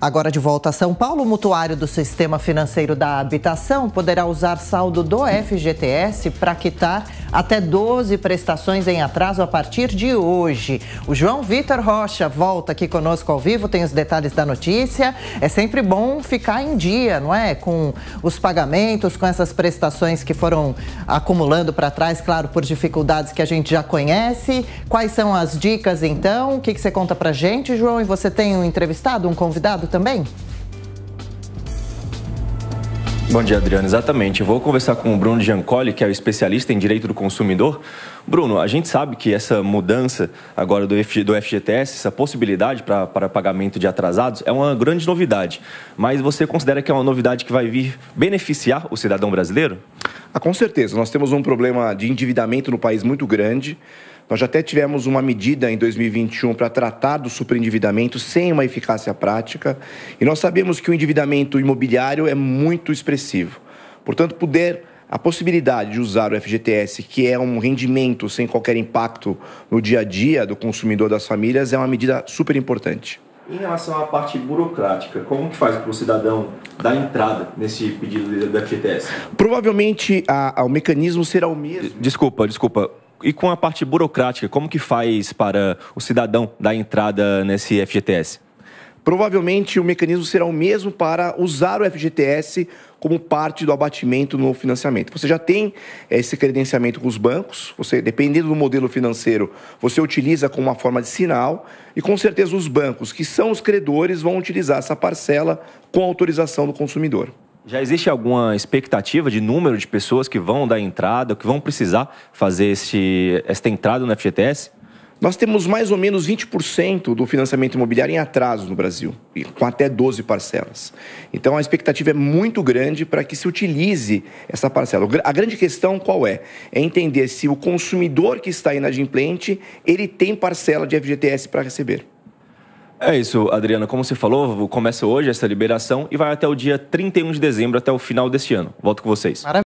Agora de volta a São Paulo, o mutuário do Sistema Financeiro da Habitação poderá usar saldo do FGTS para quitar até 12 prestações em atraso a partir de hoje. O João Vitor Rocha volta aqui conosco ao vivo, tem os detalhes da notícia. É sempre bom ficar em dia, não é? Com os pagamentos, com essas prestações que foram acumulando para trás, claro, por dificuldades que a gente já conhece. Quais são as dicas então? O que, que você conta para gente, João? E você tem um entrevistado, um convidado? também? Bom dia, Adriano. Exatamente. Eu vou conversar com o Bruno Giancoli, que é o especialista em direito do consumidor. Bruno, a gente sabe que essa mudança agora do, FGTS, essa possibilidade para pagamento de atrasados, é uma grande novidade. Mas você considera que é uma novidade que vai vir beneficiar o cidadão brasileiro? Ah, com certeza. Nós temos um problema de endividamento no país muito grande. Nós já até tivemos uma medida em 2021 para tratar do superendividamento sem uma eficácia prática, e nós sabemos que o endividamento imobiliário é muito expressivo. Portanto, poder a possibilidade de usar o FGTS, que é um rendimento sem qualquer impacto no dia a dia do consumidor das famílias, é uma medida super importante. Em relação à parte burocrática, como que faz para o cidadão dar entrada nesse pedido do FGTS? Provavelmente a, a, o mecanismo será o mesmo. Desculpa, desculpa e com a parte burocrática, como que faz para o cidadão dar entrada nesse FGTS? Provavelmente o mecanismo será o mesmo para usar o FGTS como parte do abatimento no financiamento. Você já tem eh, esse credenciamento com os bancos, você, dependendo do modelo financeiro, você utiliza como uma forma de sinal, e com certeza os bancos, que são os credores, vão utilizar essa parcela com autorização do consumidor. Já existe alguma expectativa de número de pessoas que vão dar entrada, que vão precisar fazer este, esta entrada no FGTS? Nós temos mais ou menos 20% do financiamento imobiliário em atraso no Brasil, com até 12 parcelas. Então a expectativa é muito grande para que se utilize essa parcela. A grande questão qual é? É entender se o consumidor que está inadimplente, ele tem parcela de FGTS para receber. É isso, Adriana. Como você falou, começa hoje essa liberação e vai até o dia 31 de dezembro, até o final deste ano. Volto com vocês. Maravilha.